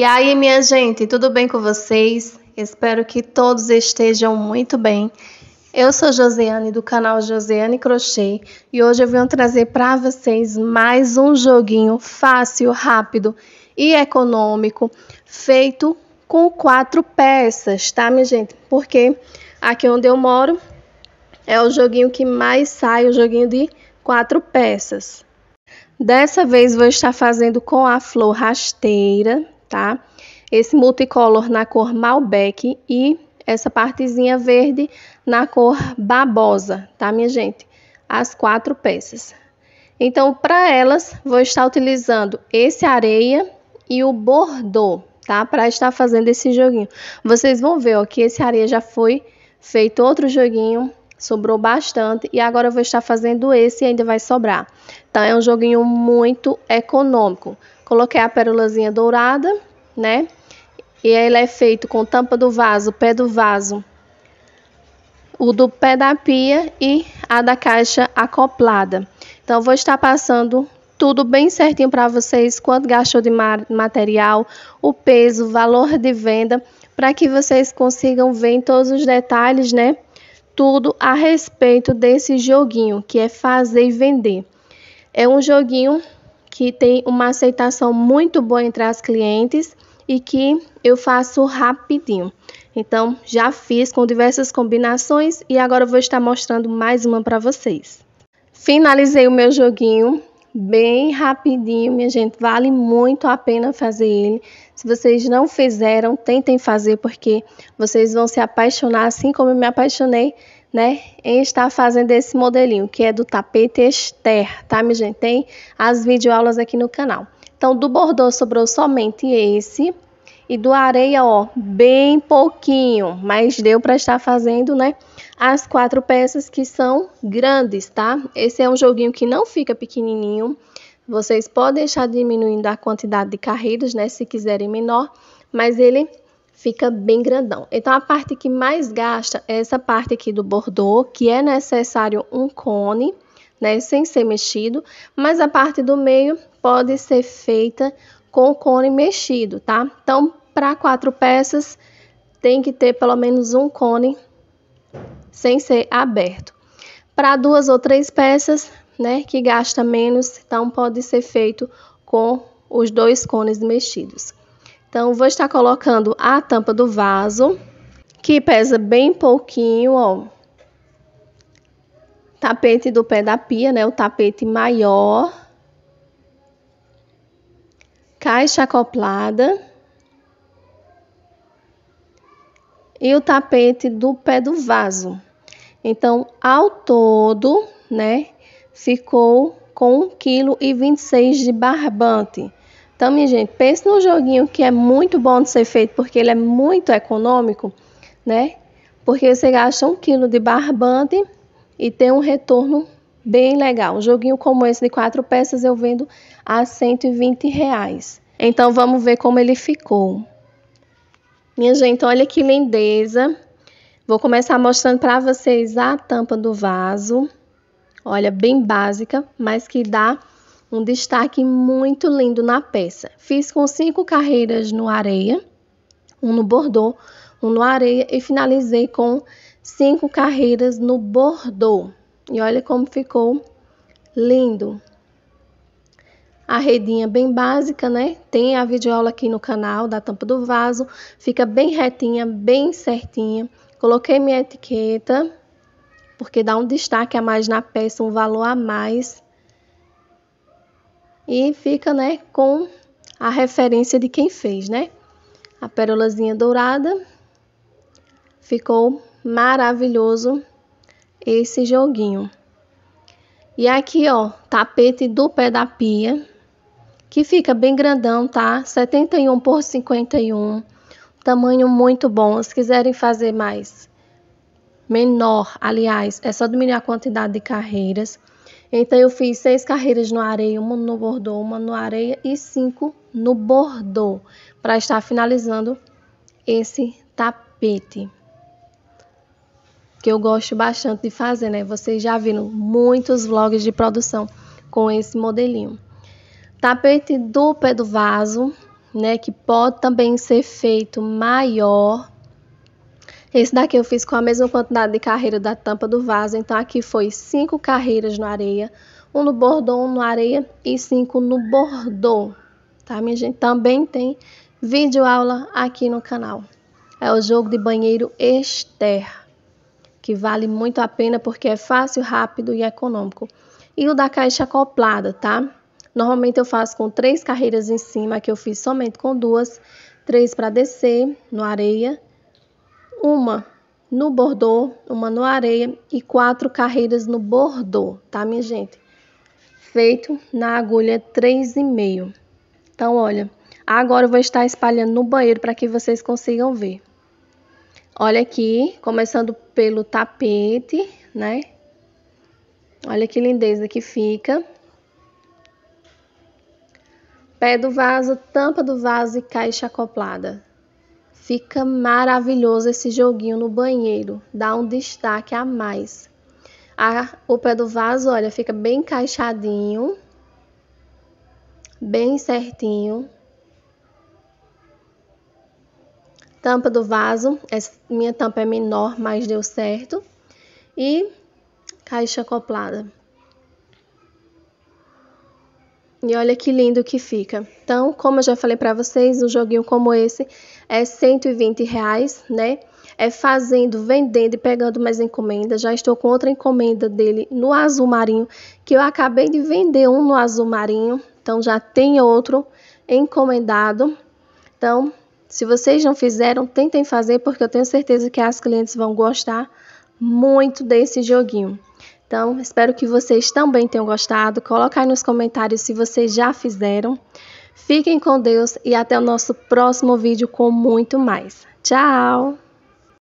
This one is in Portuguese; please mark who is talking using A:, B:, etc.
A: E aí, minha gente, tudo bem com vocês? Espero que todos estejam muito bem. Eu sou Josiane do canal Josiane Crochê e hoje eu vim trazer para vocês mais um joguinho fácil, rápido e econômico feito com quatro peças, tá, minha gente? Porque aqui onde eu moro é o joguinho que mais sai, o joguinho de quatro peças. Dessa vez vou estar fazendo com a flor rasteira, tá? Esse multicolor na cor Malbec e essa partezinha verde na cor babosa, tá, minha gente? As quatro peças. Então, para elas, vou estar utilizando esse areia e o bordô, tá? Para estar fazendo esse joguinho. Vocês vão ver, ó, que esse areia já foi feito outro joguinho, sobrou bastante e agora eu vou estar fazendo esse e ainda vai sobrar. Então é um joguinho muito econômico. Coloquei a pérolazinha dourada né? E ele é feito com tampa do vaso, pé do vaso, o do pé da pia e a da caixa acoplada. Então, vou estar passando tudo bem certinho para vocês, quanto gastou de material, o peso, valor de venda, para que vocês consigam ver todos os detalhes, né? Tudo a respeito desse joguinho, que é fazer e vender. É um joguinho que tem uma aceitação muito boa entre as clientes e que eu faço rapidinho. Então, já fiz com diversas combinações e agora vou estar mostrando mais uma para vocês. Finalizei o meu joguinho bem rapidinho, minha gente. Vale muito a pena fazer ele. Se vocês não fizeram, tentem fazer porque vocês vão se apaixonar, assim como eu me apaixonei, né, em estar fazendo esse modelinho, que é do tapete ester, tá, minha gente? Tem as videoaulas aqui no canal. Então, do bordô sobrou somente esse. E do areia, ó, bem pouquinho, mas deu para estar fazendo, né? As quatro peças que são grandes, tá? Esse é um joguinho que não fica pequenininho. Vocês podem estar diminuindo a quantidade de carreiras, né? Se quiserem menor, mas ele fica bem grandão. Então, a parte que mais gasta é essa parte aqui do bordô, que é necessário um cone né, sem ser mexido, mas a parte do meio pode ser feita com cone mexido, tá? Então, para quatro peças, tem que ter pelo menos um cone sem ser aberto. Para duas ou três peças, né, que gasta menos, então pode ser feito com os dois cones mexidos. Então, vou estar colocando a tampa do vaso, que pesa bem pouquinho, ó, tapete do pé da pia, né? O tapete maior. Caixa acoplada. E o tapete do pé do vaso. Então, ao todo, né? Ficou com 1,26 kg de barbante. Então, minha gente, pense no joguinho que é muito bom de ser feito, porque ele é muito econômico, né? Porque você gasta um quilo de barbante e ter um retorno bem legal. Um joguinho como esse de quatro peças eu vendo a 120 reais. Então vamos ver como ele ficou. Minha gente, olha que lindeza. Vou começar mostrando para vocês a tampa do vaso. Olha, bem básica, mas que dá um destaque muito lindo na peça. Fiz com cinco carreiras no areia, um no bordô, um no areia e finalizei com cinco carreiras no Bordeaux. E olha como ficou lindo. A redinha bem básica, né? Tem a videoaula aqui no canal da tampa do vaso. Fica bem retinha, bem certinha. Coloquei minha etiqueta, porque dá um destaque a mais na peça, um valor a mais. E fica, né, com a referência de quem fez, né? A pérolazinha dourada ficou maravilhoso esse joguinho. E aqui, ó, tapete do pé da pia, que fica bem grandão, tá? 71 por 51, tamanho muito bom. Se quiserem fazer mais menor, aliás, é só diminuir a quantidade de carreiras. Então, eu fiz seis carreiras no areia, uma no bordô, uma no areia e cinco no bordô, para estar finalizando esse tapete que eu gosto bastante de fazer, né? Vocês já viram muitos vlogs de produção com esse modelinho. Tapete do pé do vaso, né? Que pode também ser feito maior. Esse daqui eu fiz com a mesma quantidade de carreira da tampa do vaso, então aqui foi cinco carreiras no areia, um no bordô, um no areia e cinco no bordô, tá minha gente? Também tem vídeo aula aqui no canal. É o jogo de banheiro externo que vale muito a pena porque é fácil, rápido e econômico. E o da caixa acoplada, tá? Normalmente eu faço com três carreiras em cima, que eu fiz somente com duas, três para descer no areia, uma no bordô, uma no areia e quatro carreiras no bordô, tá, minha gente? Feito na agulha 3,5. Então, olha, agora eu vou estar espalhando no banheiro para que vocês consigam ver. Olha aqui, começando pelo tapete, né? Olha que lindeza que fica. Pé do vaso, tampa do vaso e caixa acoplada. Fica maravilhoso esse joguinho no banheiro, dá um destaque a mais. A, o pé do vaso, olha, fica bem encaixadinho, bem certinho. Tampa do vaso, essa minha tampa é menor, mas deu certo. E caixa acoplada. E olha que lindo que fica. Então, como eu já falei para vocês, um joguinho como esse é 120 reais, né? É fazendo, vendendo e pegando mais encomendas. Já estou com outra encomenda dele no azul marinho, que eu acabei de vender um no azul marinho. Então, já tem outro encomendado. Então, se vocês não fizeram, tentem fazer, porque eu tenho certeza que as clientes vão gostar muito desse joguinho. Então, espero que vocês também tenham gostado. Coloca aí nos comentários se vocês já fizeram. Fiquem com Deus e até o nosso próximo vídeo com muito mais. Tchau!